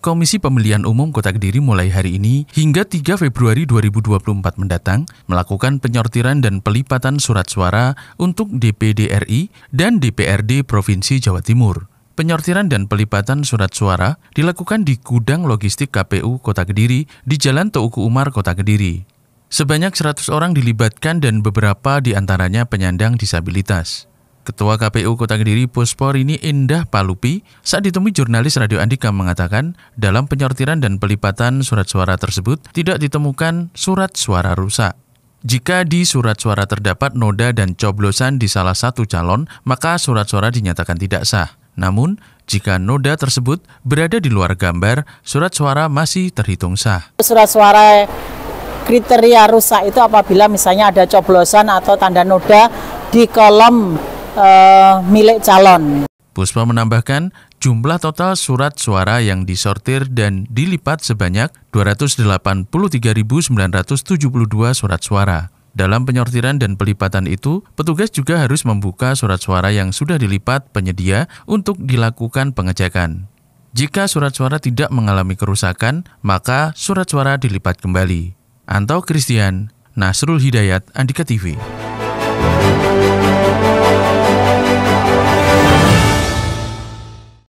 Komisi Pemilihan Umum Kota Kediri mulai hari ini hingga 3 Februari 2024 mendatang melakukan penyortiran dan pelipatan surat suara untuk DPD RI dan DPRD Provinsi Jawa Timur. Penyortiran dan pelipatan surat suara dilakukan di gudang logistik KPU Kota Kediri di Jalan Teuku Umar Kota Kediri. Sebanyak 100 orang dilibatkan dan beberapa di antaranya penyandang disabilitas. Ketua KPU Kota Kediri Puspor ini Indah Palupi saat ditemui jurnalis Radio Andika mengatakan dalam penyortiran dan pelipatan surat suara tersebut tidak ditemukan surat suara rusak. Jika di surat suara terdapat noda dan coblosan di salah satu calon, maka surat suara dinyatakan tidak sah. Namun, jika noda tersebut berada di luar gambar, surat suara masih terhitung sah. Surat suara kriteria rusak itu apabila misalnya ada coblosan atau tanda noda di kolom e, milik calon. Puspa menambahkan, jumlah total surat suara yang disortir dan dilipat sebanyak 283.972 surat suara. Dalam penyortiran dan pelipatan itu, petugas juga harus membuka surat suara yang sudah dilipat penyedia untuk dilakukan pengecekan. Jika surat suara tidak mengalami kerusakan, maka surat suara dilipat kembali. Anto Christian, Nasrul Hidayat, Andika TV.